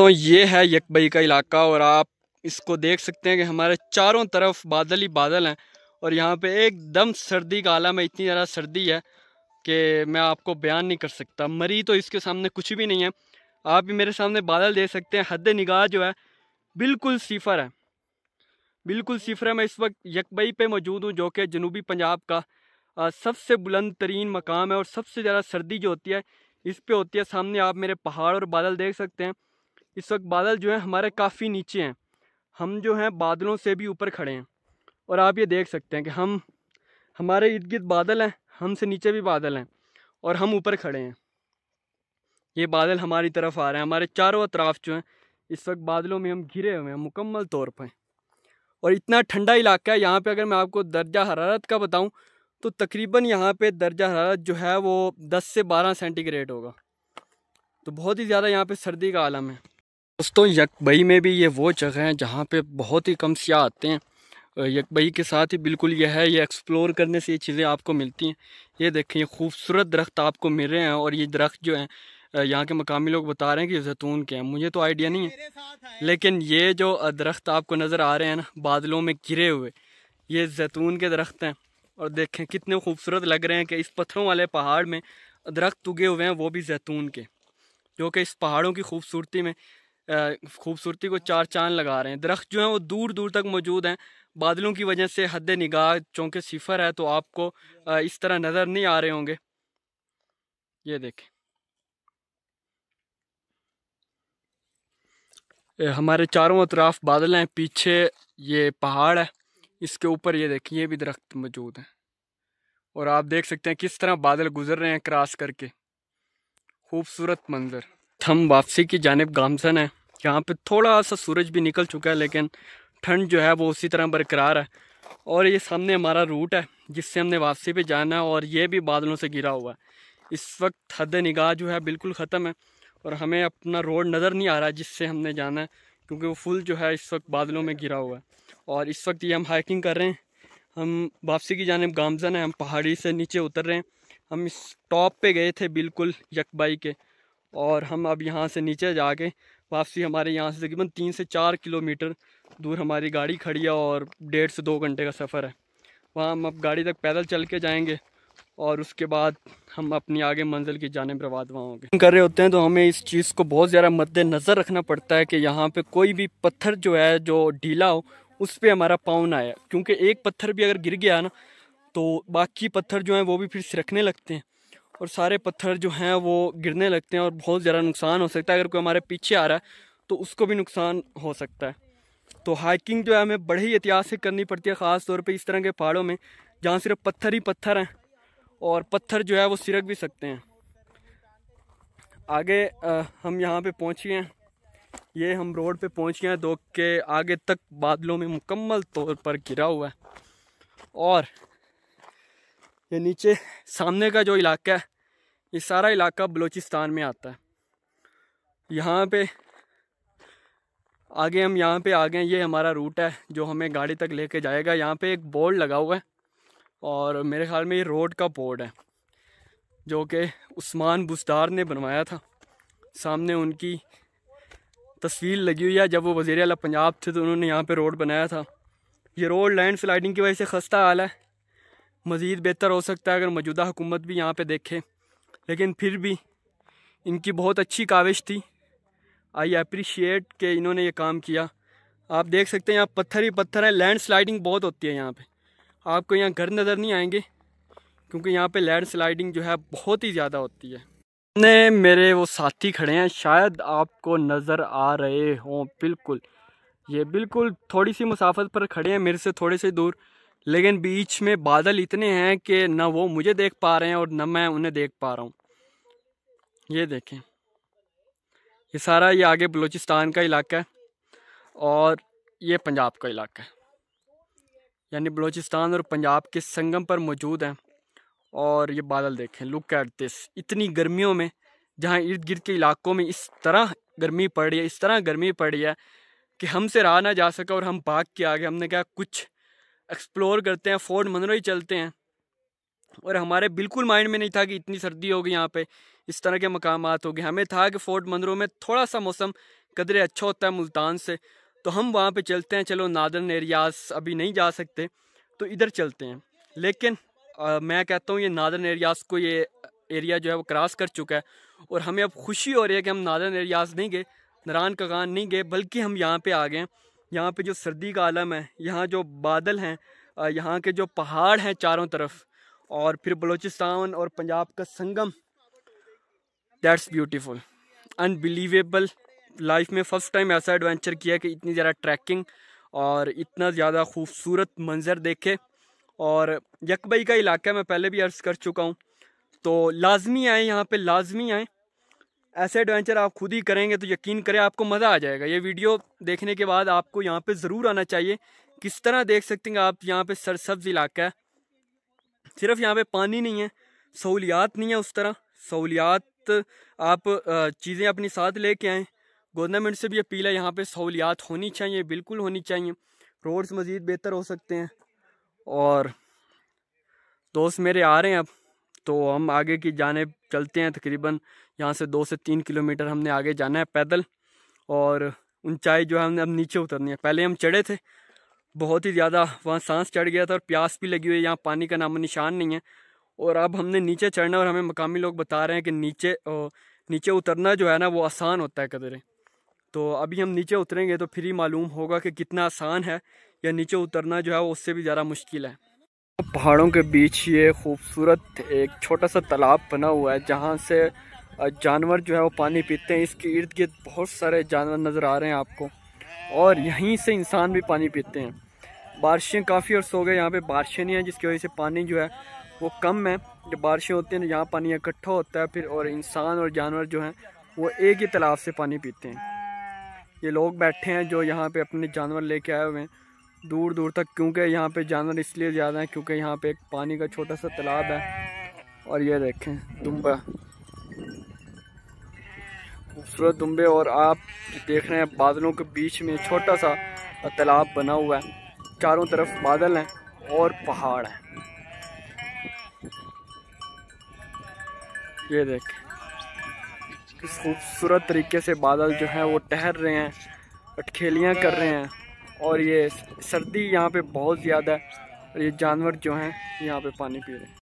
दोस्तों ये है यकबई का इलाका और आप इसको देख सकते हैं कि हमारे चारों तरफ बादल ही बादल हैं और यहाँ पे एकदम सर्दी का आलम है इतनी ज़्यादा सर्दी है कि मैं आपको बयान नहीं कर सकता मरी तो इसके सामने कुछ भी नहीं है आप भी मेरे सामने बादल देख सकते हैं हद निगाह जो है बिल्कुल सिफर है बिल्कुल सिफर है मैं इस वक्त यकबई पर मौजूद हूँ जो कि जनूबी पंजाब का सबसे बुलंद तरीन मकाम है और सबसे ज़्यादा सर्दी जो होती है इस पे होती है सामने आप मेरे पहाड़ और बादल देख सकते हैं इस वक्त बादल जो हैं हमारे काफ़ी नीचे हैं हम जो हैं बादलों से भी ऊपर खड़े हैं और आप ये देख सकते हैं कि हम हमारे इर्द गिर्द बादल हैं हमसे नीचे भी बादल हैं और हम ऊपर खड़े हैं ये बादल हमारी तरफ आ रहे हैं हमारे चारों अतराफ जो हैं इस वक्त बादलों में हम घिरे हुए हैं मुकम्मल तौर पर और इतना ठंडा इलाका है यहाँ पे अगर मैं आपको दर्जा हरारत का बताऊँ तो तकरीबन यहाँ पे दर्जा हरारत जो है वो 10 से 12 सेंटीग्रेड होगा तो बहुत ही ज़्यादा यहाँ पे सर्दी का आलम है दोस्तों यकबई में भी ये वो जगह हैं जहाँ पे बहुत ही कम सियाह आते हैं यकबई के साथ ही बिल्कुल यह है ये एक्सप्लोर करने से ये चीज़ें आपको मिलती हैं ये देखें खूबसूरत दरख्त आपको मिल रहे हैं और ये दरख्त जो हैं यहाँ के मकामी लोग बता रहे हैं कि जैतून के हैं मुझे तो आइडिया नहीं है लेकिन ये जो दरख्त आपको नज़र आ रहे हैं ना बादलों में गिरे हुए ये जैतून के दरख्त हैं और देखें कितने खूबसूरत लग रहे हैं कि इस पत्थरों वाले पहाड़ में दरख्त उगे हुए हैं वो भी जैतून के जो कि इस पहाड़ों की खूबसूरती में खूबसूरती को चार चांद लगा रहे हैं दरख्त जो हैं वो दूर दूर तक मौजूद हैं बादलों की वजह से हद निगाह चूँकि सिफर है तो आपको इस तरह नज़र नहीं आ रहे होंगे ये देखें हमारे चारों अतराफ बादल हैं पीछे ये पहाड़ है इसके ऊपर ये देखें ये भी दरख्त मौजूद हैं और आप देख सकते हैं किस तरह बादल गुजर रहे हैं क्रॉस करके खूबसूरत मंजर हम वापसी की जानब गामसन है यहाँ पे थोड़ा सा सूरज भी निकल चुका है लेकिन ठंड जो है वो उसी तरह बरकरार है और ये सामने हमारा रूट है जिससे हमने वापसी पे जाना है और ये भी बादलों से गिरा हुआ है इस वक्त हद निगाह जो है बिल्कुल ख़त्म है और हमें अपना रोड नज़र नहीं आ रहा जिससे हमने जाना है क्योंकि वो फुल जो है इस वक्त बादलों में गिरा हुआ है और इस वक्त ये हम हाइकिंग कर रहे हैं हम वापसी की जानब गामजन है हम पहाड़ी से नीचे उतर रहे हैं हम इस टॉप पे गए थे बिल्कुल यकबाई के और हम अब यहाँ से नीचे जाके वापसी हमारे यहाँ से तकरीबन तीन से चार किलोमीटर दूर हमारी गाड़ी खड़ी है और डेढ़ से दो घंटे का सफ़र है वहाँ हम अब गाड़ी तक पैदल चल के जाएंगे और उसके बाद हम अपनी आगे मंजिल की जाने बर्बाद वहाँ होंगे कर रहे होते हैं तो हमें इस चीज़ को बहुत ज़्यादा मद्देनज़र रखना पड़ता है कि यहाँ पर कोई भी पत्थर जो है जो ढीला हो उस पर हमारा पाँव ना आया क्योंकि एक पत्थर भी अगर गिर गया ना तो बाकी पत्थर जो हैं वो भी फिर सिरकने लगते हैं और सारे पत्थर जो हैं वो गिरने लगते हैं और बहुत ज़्यादा नुकसान हो सकता है अगर कोई हमारे पीछे आ रहा है तो उसको भी नुकसान हो सकता है तो हाइकिंग जो है हमें बड़े ही एहतियात से करनी पड़ती है ख़ास तौर पे इस तरह के पहाड़ों में जहाँ सिर्फ पत्थर ही पत्थर हैं और पत्थर जो है वो सिरक भी सकते हैं आगे आ, हम यहाँ पे पहुँच गए हैं ये हम रोड पे पहुँच गए हैं दो के आगे तक बादलों में मुकम्मल तौर पर घिरा हुआ है और ये नीचे सामने का जो इलाका है ये सारा इलाका बलूचिस्तान में आता है यहाँ पे आगे हम यहाँ पे आ गए ये हमारा रूट है जो हमें गाड़ी तक लेके जाएगा यहाँ पे एक बोर्ड लगा हुआ है और मेरे ख्याल में ये रोड का बोर्ड है जो कि उस्मान बुस्तार ने बनवाया था सामने उनकी तस्वीर लगी हुई है जब वो वज़ी अला पंजाब थे तो उन्होंने यहाँ पे रोड बनाया था ये रोड लैंड स्लाइडिंग की वजह से खस्ता हाल है मज़ीद बेहतर हो सकता है अगर मौजूदा हुकूमत भी यहाँ पर देखे लेकिन फिर भी इनकी बहुत अच्छी काविश थी आई अप्रिशिएट के इन्होंने ये काम किया आप देख सकते हैं यहाँ पत्थर ही पत्थर है लैंड स्लाइडिंग बहुत होती है यहाँ पे आपको यहाँ घर नज़र नहीं आएंगे क्योंकि यहाँ पे लैंड स्लाइडिंग जो है बहुत ही ज़्यादा होती है ने मेरे वो साथी खड़े हैं शायद आपको नज़र आ रहे हों बिल्कुल ये बिल्कुल थोड़ी सी मुसाफत पर खड़े हैं मेरे से थोड़े से दूर लेकिन बीच में बादल इतने हैं कि ना वो मुझे देख पा रहे हैं और ना मैं उन्हें देख पा रहा हूँ ये देखें ये सारा ये आगे बलूचिस्तान का इलाका है और ये पंजाब का इलाका है यानी बलूचिस्तान और पंजाब के संगम पर मौजूद हैं और ये बादल देखें लुक एट दिस इतनी गर्मियों में जहाँ इर्द गिर्द के इलाकों में इस तरह गर्मी पड़ रही है इस तरह गर्मी पड़ रही है कि हमसे रहा ना जा सका और हम भाग के आगे हमने कहा कुछ एक्सप्लोर करते हैं फोर्ट ही चलते हैं और हमारे बिल्कुल माइंड में नहीं था कि इतनी सर्दी होगी यहाँ पे इस तरह के मकाम हो गए हमें था कि फोर्ट मनरो में थोड़ा सा मौसम कदरे अच्छा होता है मुल्तान से तो हम वहाँ पे चलते हैं चलो नादरन एरियाज अभी नहीं जा सकते तो इधर चलते हैं लेकिन आ, मैं कहता हूँ ये नादर्न एरियाज को ये एरिया जो है वो क्रॉस कर चुका है और हमें अब खुशी हो रही है कि हम नादर्न एरियाज नहीं गए नरान कगान नहीं गए बल्कि हम यहाँ पर आ गए यहाँ पे जो सर्दी का आलम है यहाँ जो बादल हैं यहाँ के जो पहाड़ हैं चारों तरफ और फिर बलूचिस्तान और पंजाब का संगम दैट्स ब्यूटीफुल अनबिलीवेबल लाइफ में फ़र्स्ट टाइम ऐसा एडवेंचर किया कि इतनी ज़्यादा ट्रैकिंग और इतना ज़्यादा खूबसूरत मंज़र देखे और यकबई का इलाका मैं पहले भी अर्ज़ कर चुका हूँ तो लाजमी आए यहाँ पे लाजमी आए ऐसे एडवेंचर आप खुद ही करेंगे तो यकीन करें आपको मज़ा आ जाएगा ये वीडियो देखने के बाद आपको यहाँ पे ज़रूर आना चाहिए किस तरह देख सकते हैं आप यहाँ पे सरसब्ज इलाका है सिर्फ यहाँ पे पानी नहीं है सहूलियात नहीं है उस तरह सहूलियात आप चीज़ें अपने साथ ले कर आएँ गवर्नमेंट से भी अपील है यहाँ पर सहूलियात होनी चाहिए बिल्कुल होनी चाहिए रोड्स मज़ीद बेहतर हो सकते हैं और दोस्त मेरे आ रहे हैं अब तो हम आगे की जाने चलते हैं तकरीबन यहाँ से दो से तीन किलोमीटर हमने आगे जाना है पैदल और ऊंचाई जो है हमने अब नीचे उतरनी है पहले हम चढ़े थे बहुत ही ज़्यादा वहाँ सांस चढ़ गया था और प्यास भी लगी हुई है यहाँ पानी का नाम निशान नहीं है और अब हमने नीचे चढ़ना और हमें मकामी लोग बता रहे हैं कि नीचे नीचे उतरना जो है ना वो आसान होता है कदरें तो अभी हम नीचे उतरेंगे तो फिर ही मालूम होगा कि कितना आसान है या नीचे उतरना जो है वो उससे भी ज़्यादा मुश्किल है पहाड़ों के बीच ये खूबसूरत एक छोटा सा तालाब बना हुआ है जहाँ से जानवर जो है वो पानी पीते हैं इसके इर्द गिर्द बहुत सारे जानवर नज़र आ रहे हैं आपको और यहीं से इंसान भी पानी पीते हैं बारिशें काफ़ी और सो गए यहाँ पे बारिशें नहीं हैं जिसकी वजह से पानी जो है वो कम है जब बारिशें होती हैं तो यहाँ पानी इकट्ठा होता है फिर और इंसान और जानवर जो हैं वो एक ही तालाब से पानी पीते हैं ये लोग बैठे हैं जो यहाँ पे अपने जानवर लेके आए हुए हैं दूर दूर तक क्योंकि यहाँ पे जानवर इसलिए ज़्यादा हैं क्योंकि यहाँ पे एक पानी का छोटा सा तालाब है और ये देखें दुम्बा खूबसूरत दुम्बे और आप देख रहे हैं बादलों के बीच में छोटा सा तालाब बना हुआ है चारों तरफ बादल हैं और पहाड़ हैं ये देख किस खूबसूरत तरीके से बादल जो हैं वो टहर रहे हैं अटखेलियाँ कर रहे हैं और ये सर्दी यहाँ पे बहुत ज़्यादा है और ये जानवर जो हैं यहाँ पे पानी पी रहे हैं